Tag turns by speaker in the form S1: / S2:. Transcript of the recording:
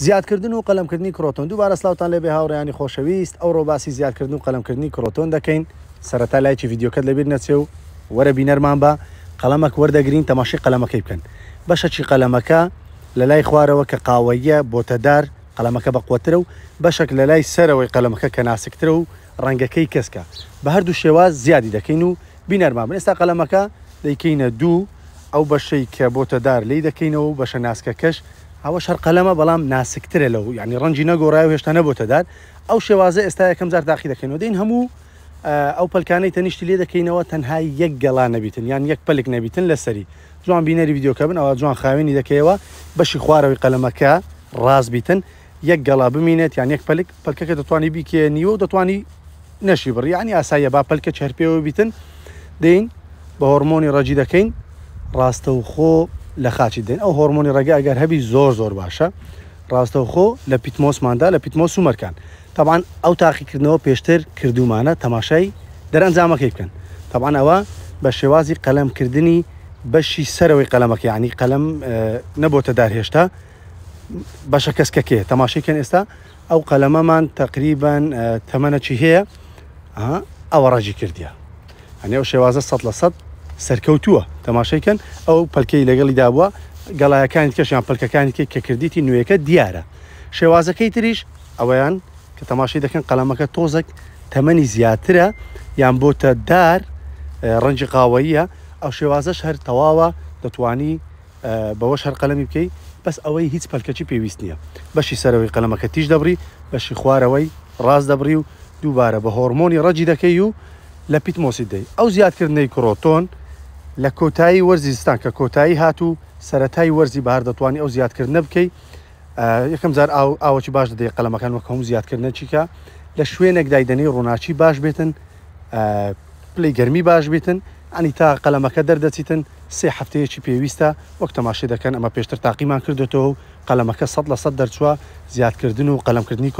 S1: زیادکردن و قەلمکردنی کرۆتۆن دووبارە سلاوتان لێ بێ هاوڕیانی خۆشەویست ئەو ڕۆباسی زیادکردن و قەلمکردنی کرۆتۆن دەکەین سەرەتا لایکی یددیوکەت لەبیر نەچێ و وەرە بینەرمان بە قەڵەمەک وەردەگرین تەماشی قەلەمەکەی بکەن بەشەکی قەلەمەکە لە لای خوارەوە کە قاوەیە بۆتەدار قەلەمەکە بەقوترە و بەشێک لە لای سەرەوەی قەلمەکە کە ناسکترە و ڕەنگەکەی کەسکە بە هەردوو شێواز زیادی دەکەین و بینەرمان ئێستا قەلەمەکە دەیکەینە دوو ئەو بەشەی کە بۆتەدار لی دەکەینەوە بەشە ناسکەکەش ئەوە شەرقەلەمە بەڵام ناسکترە لەو ینی ڕەنجی نەگۆڕای و هێشتا نەبتەدار ئەو شێوازە ئێستا یەکەم زار داخی دەکەینەوە دەین هەموو ئەو پلکانەی تەنیشتی لێ دەکەینەوە تەنها یەک گەڵا نەبیتن یان یەک پلک نەبیتن لەسەری جوان بینەری یددیوکە بن ئەوە جوان خاوێنی دەکەیەوە بەشی خوارەوەی قەلەمەکە ڕاز بیتن یەک گەڵا بمینێت یان یەک پلک پلکەکە دەتوانانی بیکێ نیوە و دەتوانی نەشی بڕیانی ئاسایە با پلکە چرپێەوە بیتن دەین بە هۆرمۆنی ڕەجی دەکەین ڕاستە و خۆ لە خاچی دێن ئەو هۆرمۆنی ڕێگە ئەگەر هەبی زۆر زۆر باشە ڕاستەوخۆ لە پیتمۆسماندا لە پیتمۆ سومەرکان تاعاان ئەو تاقیکردنەوە پێشتر کردومانە تەماشای دەرەنجامەکەی بکەن تاعاان ئەوە بە شێوازی قەلمکردنی بەشی سەرەوەی قەلمەکە ینی قەلم نەبتە دارهێشتا بەشە کەسکەکێ تەماشیکەن ئێستا ئەو قەلەمەمان تقریبان تەمەەکی هەیە ئەوە ڕژی کردیا هەنێ ئەو شێوازە سە لە سەد سەرکەوتووە تەماشەیکەن ئەو پەلکەی لەگەڵی دابووە گەڵایەکانی کەشیان پلکەکانی کە کردیتی نوێەکە دیارە شێوازەکەی تریش ئەویان کە تەماشای دەکەن قەلامەکە تۆزێک تەمەنی زیاترە یان بۆتە دار ڕەنجی قاوەیە ئەو شێوازەش هەر تەواوە دەتوانی بەوەش هەر قەلەمی بکەی بەس ئەوەی هیچ پەلکەچی پێویست نییە بەشی سەرەوەی قەلەمەکە تیش دەبری بەشی خوارەوەی ڕاز دەبری و دووبارە بە هۆرمۆنی ڕەجی دەکەی و لە پیتمۆسی دەی ئەو زیادکردنەی کڕۆتۆن لە کۆتایی وەرزیستان کە کۆتایی هاتوو سەتای وەرزی بەهار دەتوانانی ئەو زیادکردن بکەیت یەکەم زار ئاوەی باش دەدەی قەلەمەکان وەک هەموو زیادکردنە چیکە لە شوێنێک دایدەنی ڕووناچی باش بێتن پلی گەرمی باش بێتن ئەنی تا قەلەمەکە دەردەچیتن سێ هەفتەیەکی پێویستە وەک تەماشی دەکەن ئەمە پێشتر تاقیمان کردێتەوە و قەلەمەکە سە لە سە دەرچووە زیادکردن و قەلمکردنی